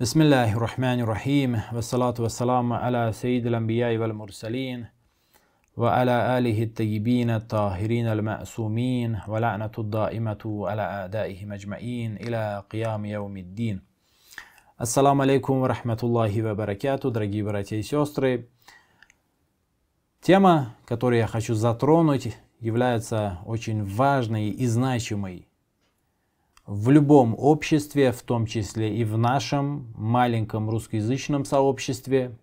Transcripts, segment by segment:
بسم الله الرحمن الرحيم والصلاة والسلام على سيد الأنبياء والمرسلين وعلى آله الطيبين الطاهرين المأسومين ولعنة الدائمة على أعدائه أجمعين إلى قيام يوم الدين السلام عليكم ورحمة الله وبركاته дорогие братья и сестры Тема, которую я хочу затронуть, является очень важной и значимой В любом обществе, в том числе и в нашем маленьком русскоязычном сообществе,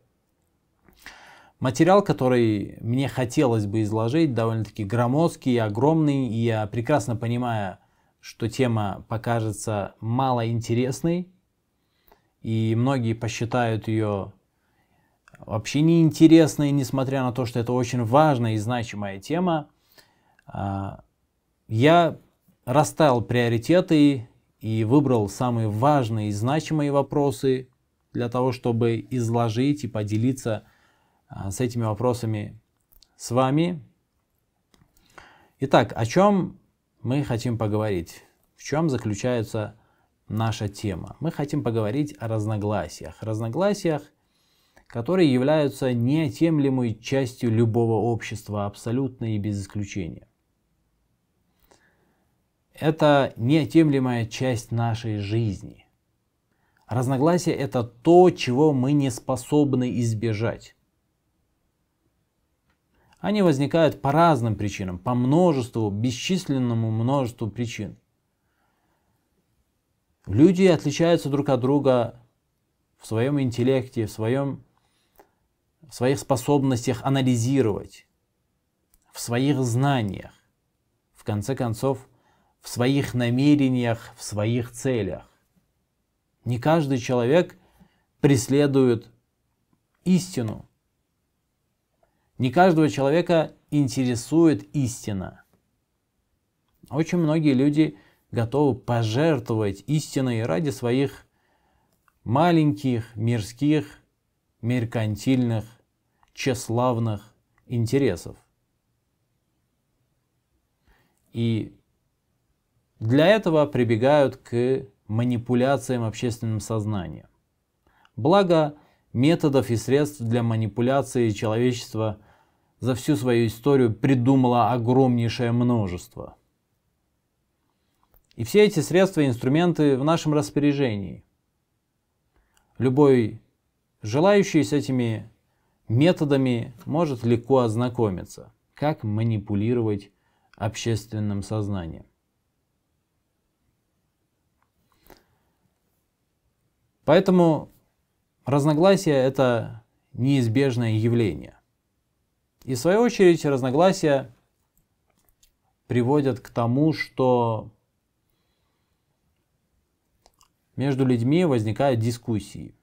Материал, который мне хотелось бы изложить, довольно-таки громоздкий, огромный, и я прекрасно понимаю, что тема покажется малоинтересной, и многие посчитают ее вообще неинтересной, несмотря на то, что это очень важная и значимая тема. А, я расставил приоритеты и выбрал самые важные и значимые вопросы для того, чтобы изложить и поделиться а, с этими вопросами с вами. Итак, о чем мы хотим поговорить? В чем заключается наша тема? Мы хотим поговорить о разногласиях. Разногласиях, которые являются неотъемлемой частью любого общества, абсолютно и без исключения это неотъемлемая часть нашей жизни. Разногласия — это то, чего мы не способны избежать. Они возникают по разным причинам, по множеству, бесчисленному множеству причин. Люди отличаются друг от друга в своем интеллекте, в, своем, в своих способностях анализировать, в своих знаниях. В конце концов, в своих намерениях, в своих целях. Не каждый человек преследует истину. Не каждого человека интересует истина. Очень многие люди готовы пожертвовать истиной ради своих маленьких, мирских, меркантильных, тщеславных интересов. И для этого прибегают к манипуляциям общественным сознанием. Благо, методов и средств для манипуляции человечества за всю свою историю придумало огромнейшее множество. И все эти средства и инструменты в нашем распоряжении. Любой желающий с этими методами может легко ознакомиться, как манипулировать общественным сознанием. Поэтому разногласия – это неизбежное явление. И в свою очередь разногласия приводят к тому, что между людьми возникают дискуссии,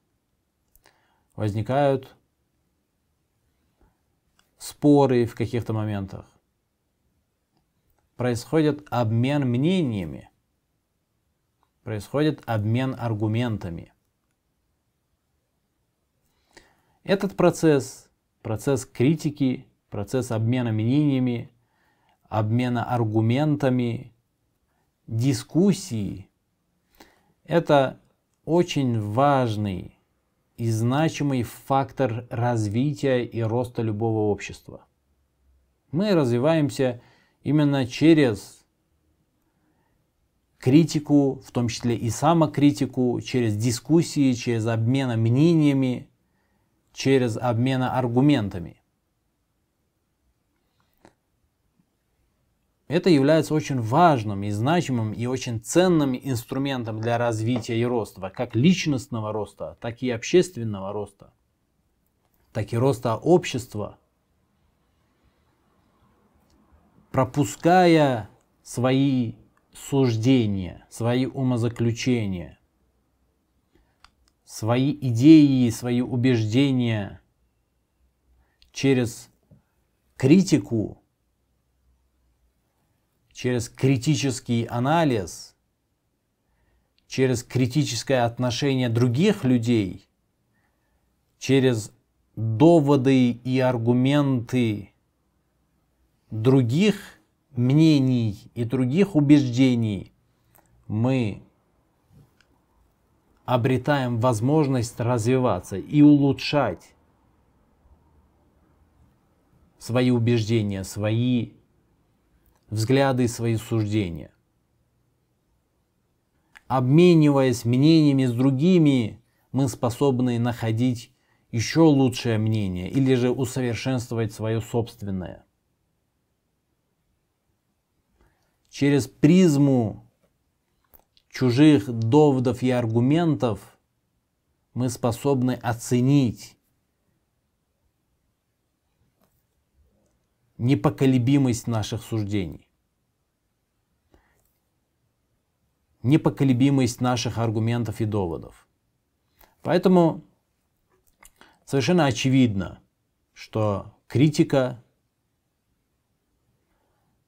возникают споры в каких-то моментах, происходит обмен мнениями, происходит обмен аргументами – этот процесс, процесс критики, процесс обмена мнениями, обмена аргументами, дискуссии, это очень важный и значимый фактор развития и роста любого общества. Мы развиваемся именно через критику, в том числе и самокритику, через дискуссии, через обмена мнениями, через обмена аргументами. Это является очень важным и значимым и очень ценным инструментом для развития и роста, как личностного роста, так и общественного роста, так и роста общества. Пропуская свои суждения, свои умозаключения, свои идеи, свои убеждения через критику, через критический анализ, через критическое отношение других людей, через доводы и аргументы других мнений и других убеждений мы обретаем возможность развиваться и улучшать свои убеждения, свои взгляды, свои суждения. Обмениваясь мнениями с другими, мы способны находить еще лучшее мнение или же усовершенствовать свое собственное. Через призму чужих доводов и аргументов мы способны оценить непоколебимость наших суждений, непоколебимость наших аргументов и доводов. Поэтому совершенно очевидно, что критика,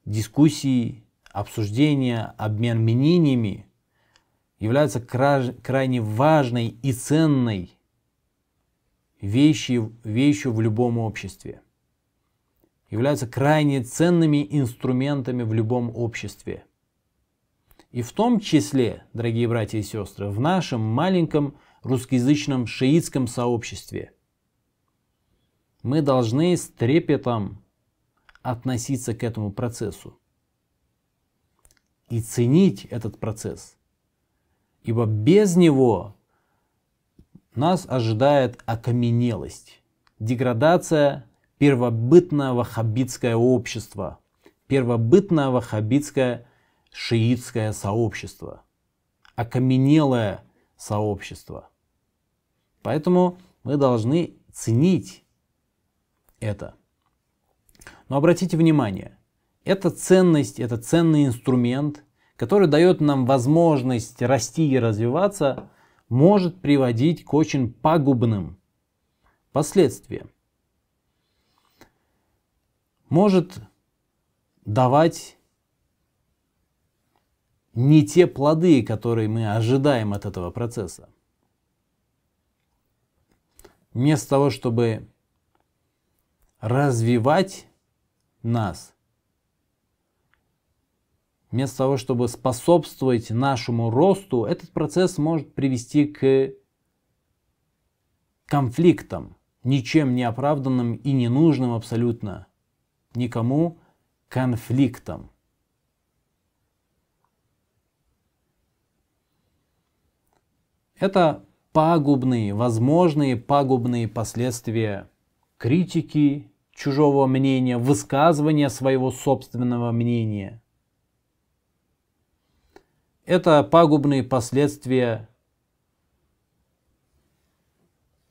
дискуссии, обсуждения, обмен мнениями являются крайне важной и ценной вещью, вещью в любом обществе. Являются крайне ценными инструментами в любом обществе. И в том числе, дорогие братья и сестры, в нашем маленьком русскоязычном шиитском сообществе. Мы должны с трепетом относиться к этому процессу и ценить этот процесс – ибо без него нас ожидает окаменелость, деградация первобытного хаббитское общества, первобытного хаббитское шиитское сообщество, окаменелое сообщество. Поэтому мы должны ценить это. Но обратите внимание, это ценность, это ценный инструмент – который дает нам возможность расти и развиваться, может приводить к очень пагубным последствиям. Может давать не те плоды, которые мы ожидаем от этого процесса. Вместо того, чтобы развивать нас, вместо того, чтобы способствовать нашему росту, этот процесс может привести к конфликтам, ничем не оправданным и ненужным абсолютно никому конфликтам. Это пагубные, возможные пагубные последствия критики чужого мнения, высказывания своего собственного мнения – это пагубные последствия,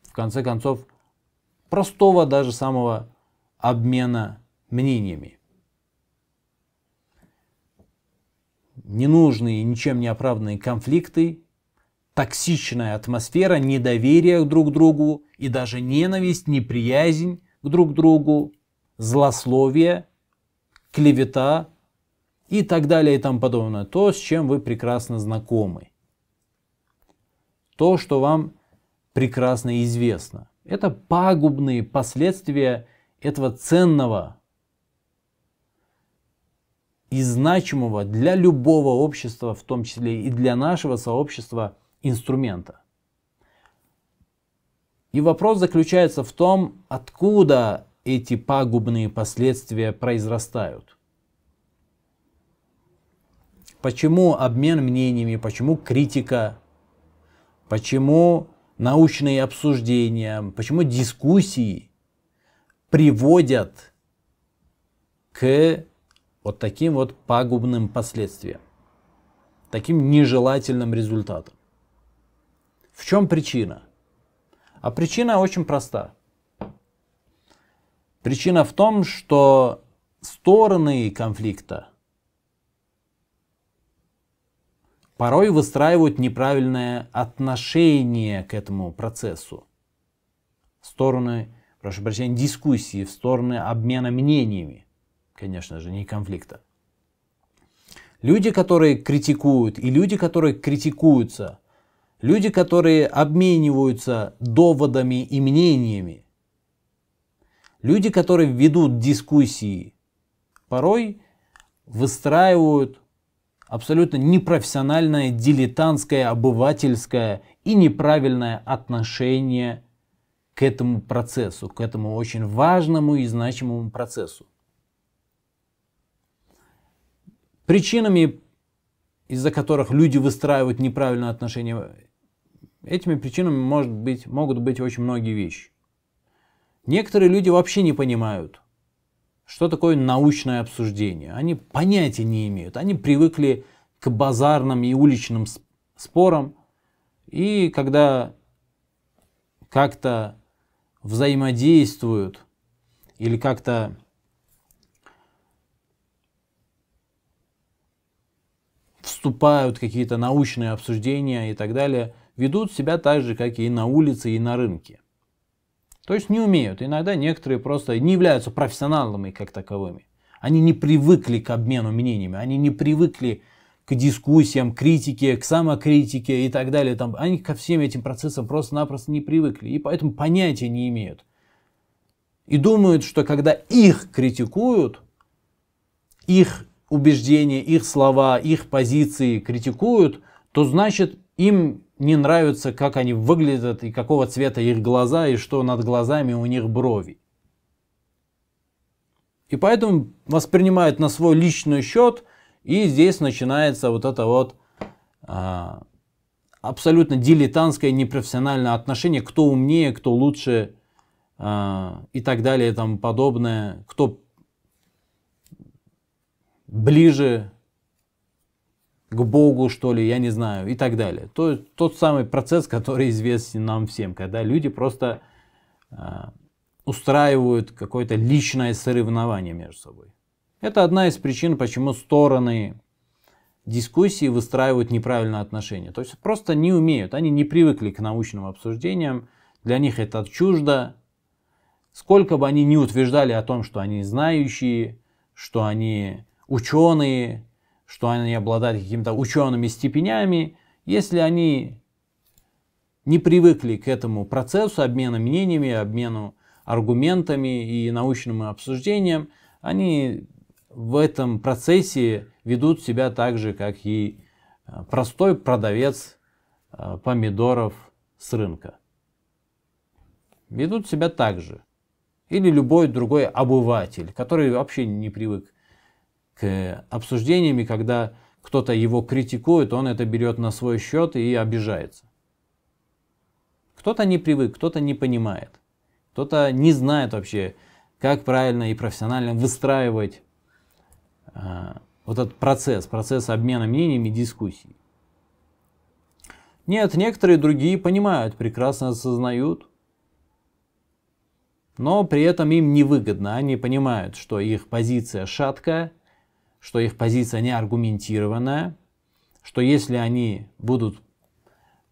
в конце концов, простого даже самого обмена мнениями. Ненужные, ничем не оправданные конфликты, токсичная атмосфера, недоверие друг к другу и даже ненависть, неприязнь друг к другу, злословие, клевета, и так далее и тому подобное. То, с чем вы прекрасно знакомы. То, что вам прекрасно известно. Это пагубные последствия этого ценного и значимого для любого общества, в том числе и для нашего сообщества, инструмента. И вопрос заключается в том, откуда эти пагубные последствия произрастают – Почему обмен мнениями, почему критика, почему научные обсуждения, почему дискуссии приводят к вот таким вот пагубным последствиям, таким нежелательным результатам. В чем причина? А причина очень проста. Причина в том, что стороны конфликта порой выстраивают неправильное отношение к этому процессу. В стороны, прошу прощения, дискуссии, в стороны обмена мнениями, конечно же, не конфликта. Люди, которые критикуют, и люди, которые критикуются, люди, которые обмениваются доводами и мнениями, люди, которые ведут дискуссии, порой выстраивают абсолютно непрофессиональное, дилетантское, обывательское и неправильное отношение к этому процессу, к этому очень важному и значимому процессу. Причинами, из-за которых люди выстраивают неправильное отношение, этими причинами может быть, могут быть очень многие вещи. Некоторые люди вообще не понимают, что такое научное обсуждение. Они понятия не имеют. Они привыкли к базарным и уличным спорам. И когда как-то взаимодействуют или как-то вступают какие-то научные обсуждения и так далее, ведут себя так же, как и на улице, и на рынке. То есть не умеют. Иногда некоторые просто не являются профессионалами как таковыми. Они не привыкли к обмену мнениями, они не привыкли к дискуссиям, критике, к самокритике и так далее. Там, они ко всем этим процессам просто-напросто не привыкли и поэтому понятия не имеют. И думают, что когда их критикуют, их убеждения, их слова, их позиции критикуют, то значит им не нравится, как они выглядят и какого цвета их глаза и что над глазами у них брови. И поэтому воспринимают на свой личный счет, и здесь начинается вот это вот а, абсолютно дилетантское, непрофессиональное отношение, кто умнее, кто лучше а, и так далее и тому подобное, кто ближе к Богу, что ли, я не знаю, и так далее. То, тот самый процесс, который известен нам всем, когда люди просто э, устраивают какое-то личное соревнование между собой. Это одна из причин, почему стороны дискуссии выстраивают неправильные отношения То есть просто не умеют, они не привыкли к научным обсуждениям, для них это чуждо. Сколько бы они ни утверждали о том, что они знающие, что они ученые, что они обладают какими-то учеными степенями, если они не привыкли к этому процессу обмена мнениями, обмену аргументами и научным обсуждением, они в этом процессе ведут себя так же, как и э, простой продавец э, помидоров с рынка. Ведут себя так же. Или любой другой обыватель, который вообще не привык к обсуждениям, и когда кто-то его критикует, он это берет на свой счет и обижается. Кто-то не привык, кто-то не понимает, кто-то не знает вообще, как правильно и профессионально выстраивать э, вот этот процесс, процесс обмена мнениями и дискуссий. Нет, некоторые другие понимают, прекрасно осознают, но при этом им невыгодно. Они понимают, что их позиция шаткая, что их позиция не аргументированная, что если они будут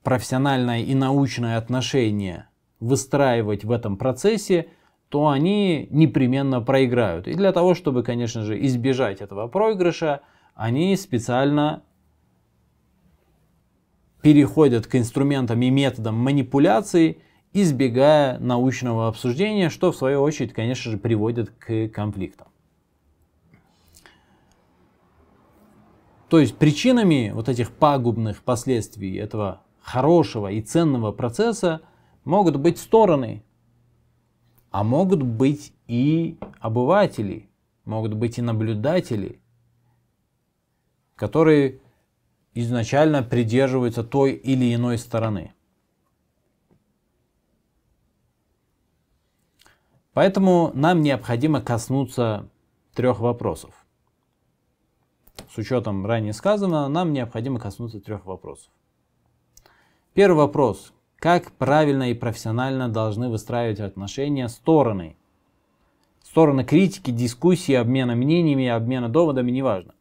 профессиональное и научное отношение выстраивать в этом процессе, то они непременно проиграют. И для того, чтобы, конечно же, избежать этого проигрыша, они специально переходят к инструментам и методам манипуляции, избегая научного обсуждения, что в свою очередь, конечно же, приводит к конфликтам. То есть причинами вот этих пагубных последствий этого хорошего и ценного процесса могут быть стороны, а могут быть и обыватели, могут быть и наблюдатели, которые изначально придерживаются той или иной стороны. Поэтому нам необходимо коснуться трех вопросов. С учетом ранее сказанного, нам необходимо коснуться трех вопросов. Первый вопрос. Как правильно и профессионально должны выстраивать отношения стороны? Стороны критики, дискуссии, обмена мнениями, обмена доводами, неважно.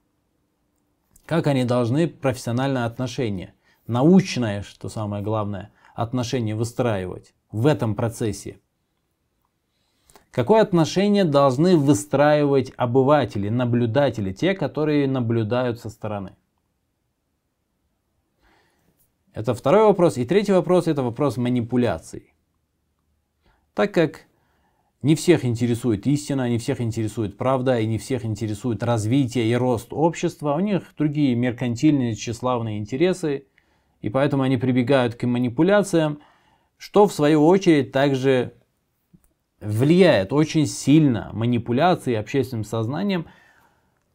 Как они должны профессиональное отношение, научное, что самое главное, отношение выстраивать в этом процессе – Какое отношение должны выстраивать обыватели, наблюдатели, те, которые наблюдают со стороны? Это второй вопрос. И третий вопрос – это вопрос манипуляций. Так как не всех интересует истина, не всех интересует правда, и не всех интересует развитие и рост общества, у них другие меркантильные, тщеславные интересы, и поэтому они прибегают к манипуляциям, что в свою очередь также влияет очень сильно манипуляции общественным сознанием,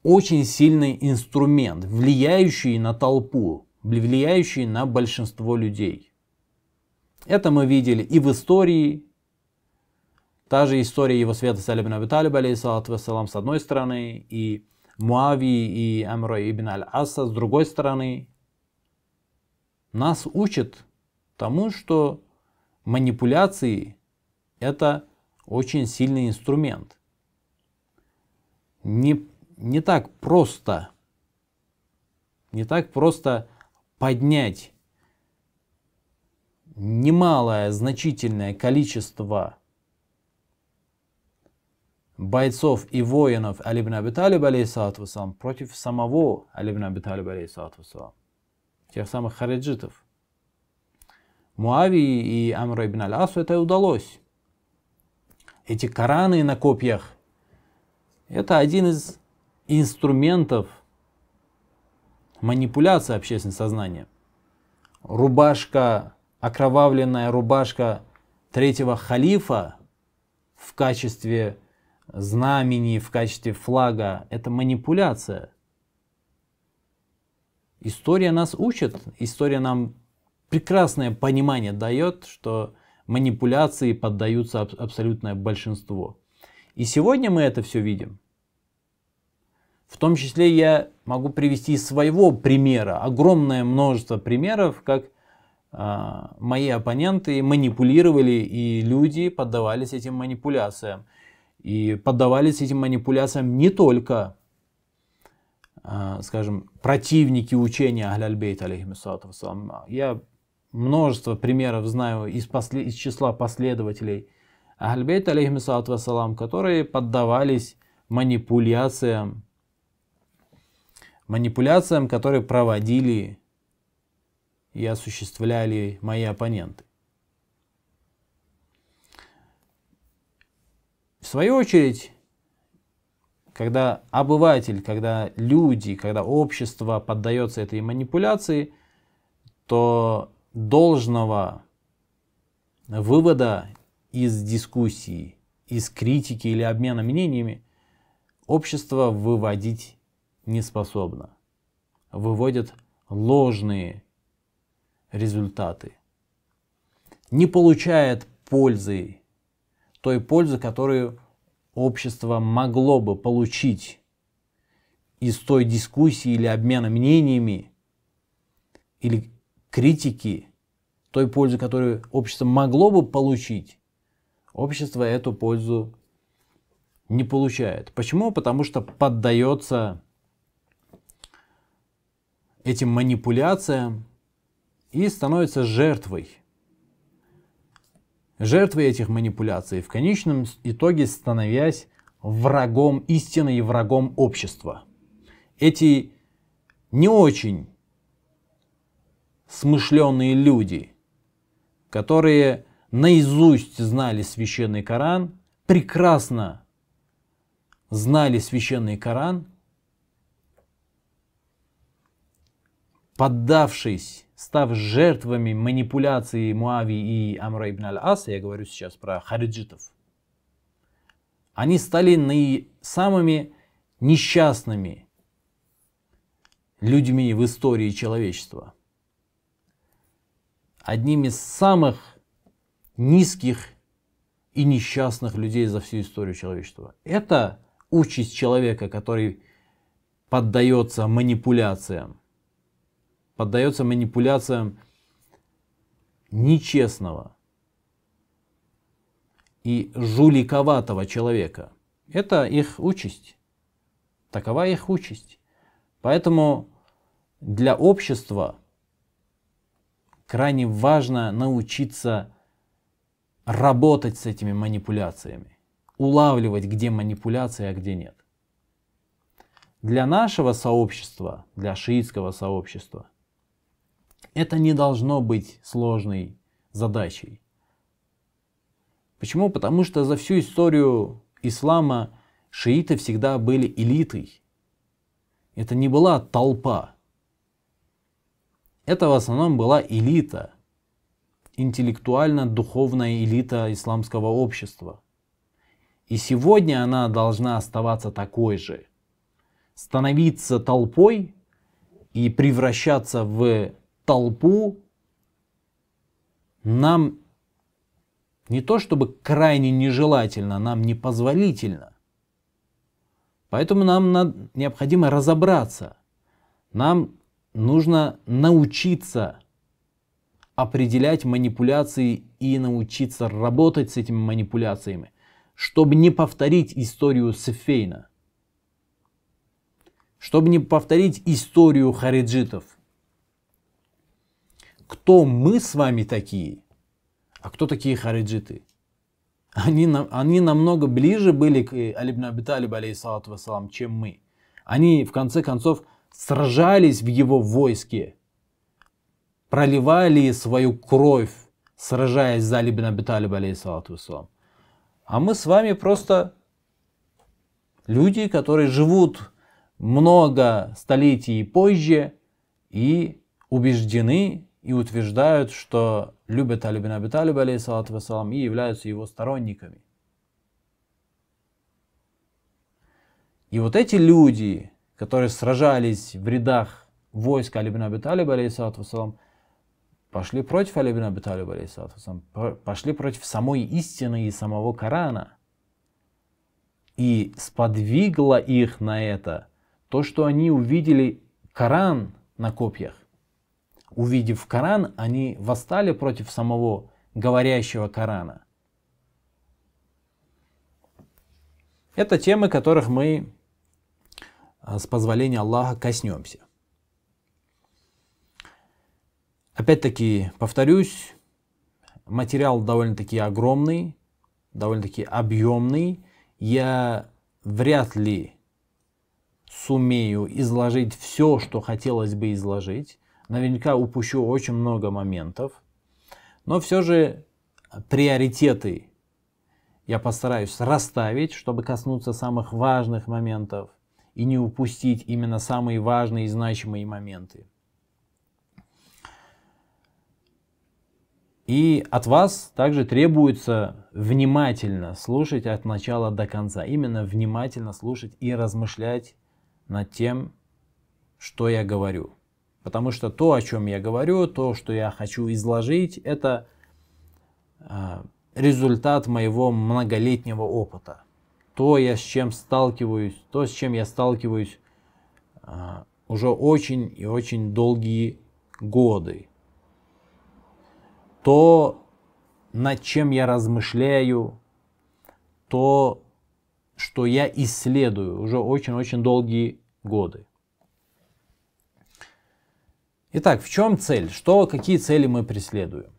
очень сильный инструмент, влияющий на толпу, влияющий на большинство людей. Это мы видели и в истории, та же история его света Салибна Абиталиба, алейсалату вассалам, с одной стороны, и Муави и Амро ибн Аль-Аса, с другой стороны, нас учат тому, что манипуляции – это очень сильный инструмент. Не, не так просто, не так просто поднять немалое, значительное количество бойцов и воинов Алибн Абиталиб, алейсалату против самого Алибн Абиталиб, алейсалату тех самых хариджитов. Муави и Амру ибн Аль-Асу это удалось эти Кораны на копьях, это один из инструментов манипуляции общественным сознанием. Рубашка, окровавленная рубашка третьего халифа в качестве знамени, в качестве флага – это манипуляция. История нас учит, история нам прекрасное понимание дает, что манипуляции поддаются аб- абсолютное большинство. И сегодня мы это все видим. В том числе я могу привести из своего примера огромное множество примеров, как э, мои оппоненты манипулировали, и люди поддавались этим манипуляциям. И поддавались этим манипуляциям не только, э, скажем, противники учения Ахляльбейт, алейхиссалату Я множество примеров знаю из, после, из числа последователей Ахальбейта, алейхиссалату вассалам, которые поддавались манипуляциям, манипуляциям, которые проводили и осуществляли мои оппоненты. В свою очередь, когда обыватель, когда люди, когда общество поддается этой манипуляции, то должного вывода из дискуссии, из критики или обмена мнениями общество выводить не способно. Выводят ложные результаты. Не получает пользы, той пользы, которую общество могло бы получить из той дискуссии или обмена мнениями, или критики той пользы, которую общество могло бы получить, общество эту пользу не получает. Почему? Потому что поддается этим манипуляциям и становится жертвой. Жертвой этих манипуляций, в конечном итоге становясь врагом истины и врагом общества. Эти не очень смышленные люди, которые наизусть знали священный Коран, прекрасно знали священный Коран, поддавшись, став жертвами манипуляции Муави и Амра ибн Аль-Аса, я говорю сейчас про хариджитов, они стали самыми несчастными людьми в истории человечества – одним из самых низких и несчастных людей за всю историю человечества. Это участь человека, который поддается манипуляциям. Поддается манипуляциям нечестного и жуликоватого человека. Это их участь. Такова их участь. Поэтому для общества – крайне важно научиться работать с этими манипуляциями, улавливать, где манипуляция, а где нет. Для нашего сообщества, для шиитского сообщества, это не должно быть сложной задачей. Почему? Потому что за всю историю ислама шииты всегда были элитой. Это не была толпа. Это в основном была элита, интеллектуально-духовная элита исламского общества. И сегодня она должна оставаться такой же, становиться толпой и превращаться в толпу нам не то чтобы крайне нежелательно, нам непозволительно. Поэтому нам надо, необходимо разобраться. Нам нужно научиться определять манипуляции и научиться работать с этими манипуляциями, чтобы не повторить историю Сефейна, чтобы не повторить историю хариджитов. Кто мы с вами такие, а кто такие хариджиты? Они, они намного ближе были к Алибн Абиталиб, алейхиссалату вассалам, чем мы. Они, в конце концов, сражались в его войске, проливали свою кровь, сражаясь за Алибин Абиталиб, алейхиссалату А мы с вами просто люди, которые живут много столетий позже и убеждены и утверждают, что любят Алибин Абиталиб, алейхиссалату вассалам, и являются его сторонниками. И вот эти люди, которые сражались в рядах войск Али бин Аби Талиб, вассалам, пошли против Али бин Аби Талиб, вассалам, пошли против самой истины и самого Корана. И сподвигло их на это то, что они увидели Коран на копьях. Увидев Коран, они восстали против самого говорящего Корана. Это темы, которых мы а с позволения Аллаха коснемся. Опять-таки, повторюсь, материал довольно-таки огромный, довольно-таки объемный. Я вряд ли сумею изложить все, что хотелось бы изложить. Наверняка упущу очень много моментов. Но все же приоритеты я постараюсь расставить, чтобы коснуться самых важных моментов – и не упустить именно самые важные и значимые моменты. И от вас также требуется внимательно слушать от начала до конца. Именно внимательно слушать и размышлять над тем, что я говорю. Потому что то, о чем я говорю, то, что я хочу изложить, это а, результат моего многолетнего опыта то я с чем сталкиваюсь, то с чем я сталкиваюсь а, уже очень и очень долгие годы. То, над чем я размышляю, то, что я исследую уже очень-очень долгие годы. Итак, в чем цель? Что, какие цели мы преследуем?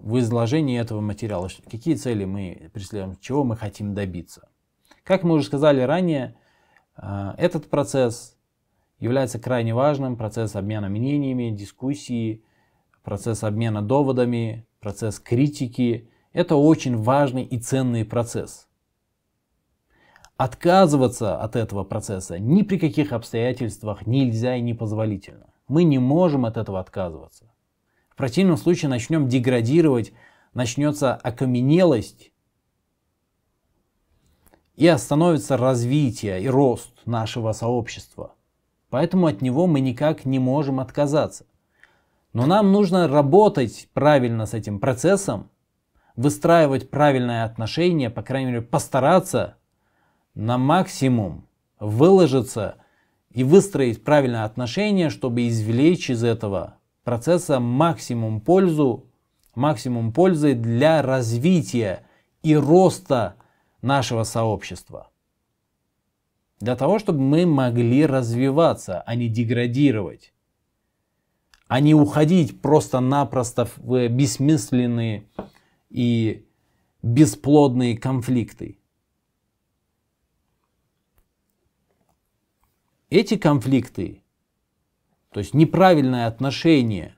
в изложении этого материала, какие цели мы преследуем, чего мы хотим добиться. Как мы уже сказали ранее, э, этот процесс является крайне важным, процесс обмена мнениями, дискуссии, процесс обмена доводами, процесс критики. Это очень важный и ценный процесс. Отказываться от этого процесса ни при каких обстоятельствах нельзя и не позволительно. Мы не можем от этого отказываться противном случае начнем деградировать, начнется окаменелость и остановится развитие и рост нашего сообщества. Поэтому от него мы никак не можем отказаться. Но нам нужно работать правильно с этим процессом, выстраивать правильное отношение, по крайней мере постараться на максимум выложиться и выстроить правильное отношение, чтобы извлечь из этого процесса максимум, пользу, максимум пользы для развития и роста нашего сообщества. Для того, чтобы мы могли развиваться, а не деградировать, а не уходить просто-напросто в бессмысленные и бесплодные конфликты. Эти конфликты то есть неправильное отношение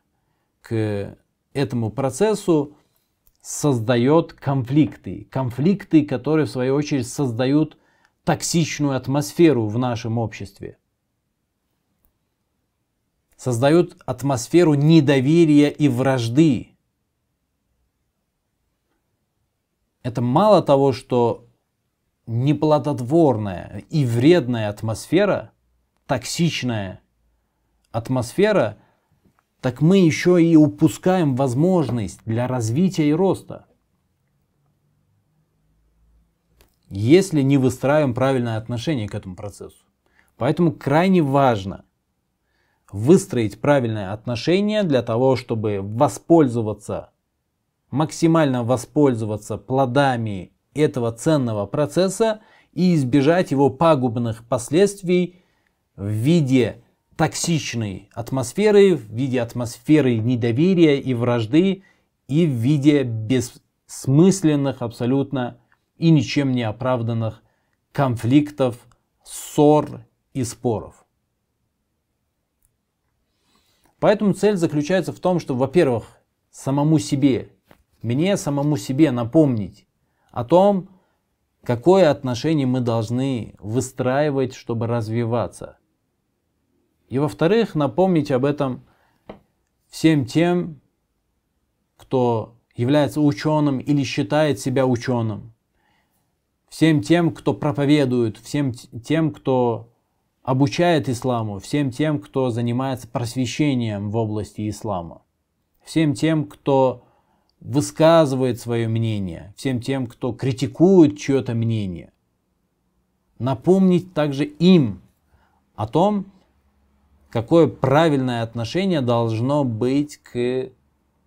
к этому процессу создает конфликты. Конфликты, которые в свою очередь создают токсичную атмосферу в нашем обществе. Создают атмосферу недоверия и вражды. Это мало того, что неплодотворная и вредная атмосфера, токсичная, атмосфера, так мы еще и упускаем возможность для развития и роста. Если не выстраиваем правильное отношение к этому процессу. Поэтому крайне важно выстроить правильное отношение для того, чтобы воспользоваться, максимально воспользоваться плодами этого ценного процесса и избежать его пагубных последствий в виде токсичной атмосферы, в виде атмосферы недоверия и вражды, и в виде бессмысленных абсолютно и ничем не оправданных конфликтов, ссор и споров. Поэтому цель заключается в том, что, во-первых, самому себе, мне самому себе напомнить о том, какое отношение мы должны выстраивать, чтобы развиваться – и во-вторых, напомнить об этом всем тем, кто является ученым или считает себя ученым, всем тем, кто проповедует, всем тем, кто обучает исламу, всем тем, кто занимается просвещением в области ислама, всем тем, кто высказывает свое мнение, всем тем, кто критикует чье-то мнение. Напомнить также им о том, какое правильное отношение должно быть к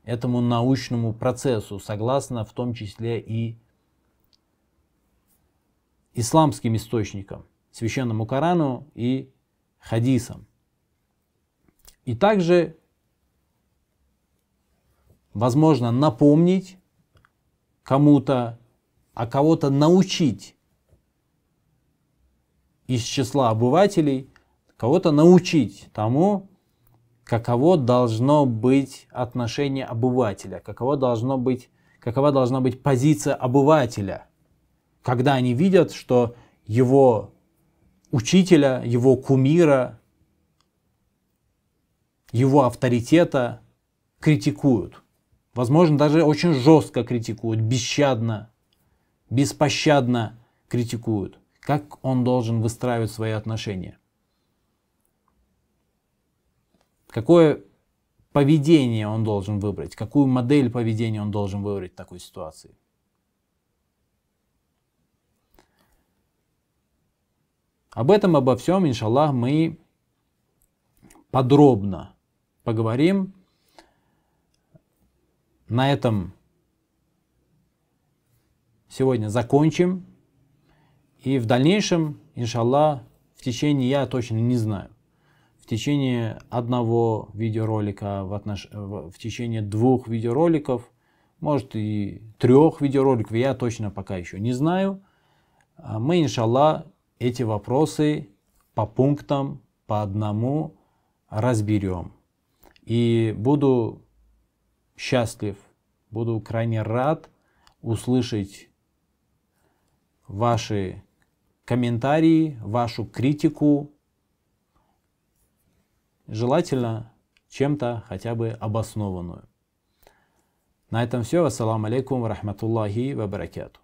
этому научному процессу, согласно в том числе и исламским источникам, священному Корану и хадисам. И также, возможно, напомнить кому-то, а кого-то научить из числа обывателей – кого-то научить тому, каково должно быть отношение обывателя, каково должно быть, какова должна быть позиция обывателя, когда они видят, что его учителя, его кумира, его авторитета критикуют. Возможно, даже очень жестко критикуют, бесщадно, беспощадно критикуют. Как он должен выстраивать свои отношения? Какое поведение он должен выбрать, какую модель поведения он должен выбрать в такой ситуации. Об этом, обо всем, иншаллах, мы подробно поговорим. На этом сегодня закончим. И в дальнейшем, иншаллах, в течение я точно не знаю в течение одного видеоролика, в, отнош... в течение двух видеороликов, может и трех видеороликов, я точно пока еще не знаю. А мы, иншалла, эти вопросы по пунктам, по одному разберем. И буду счастлив, буду крайне рад услышать ваши комментарии, вашу критику, желательно чем-то хотя бы обоснованную. На этом все. Ассаламу алейкум рахматуллахи ва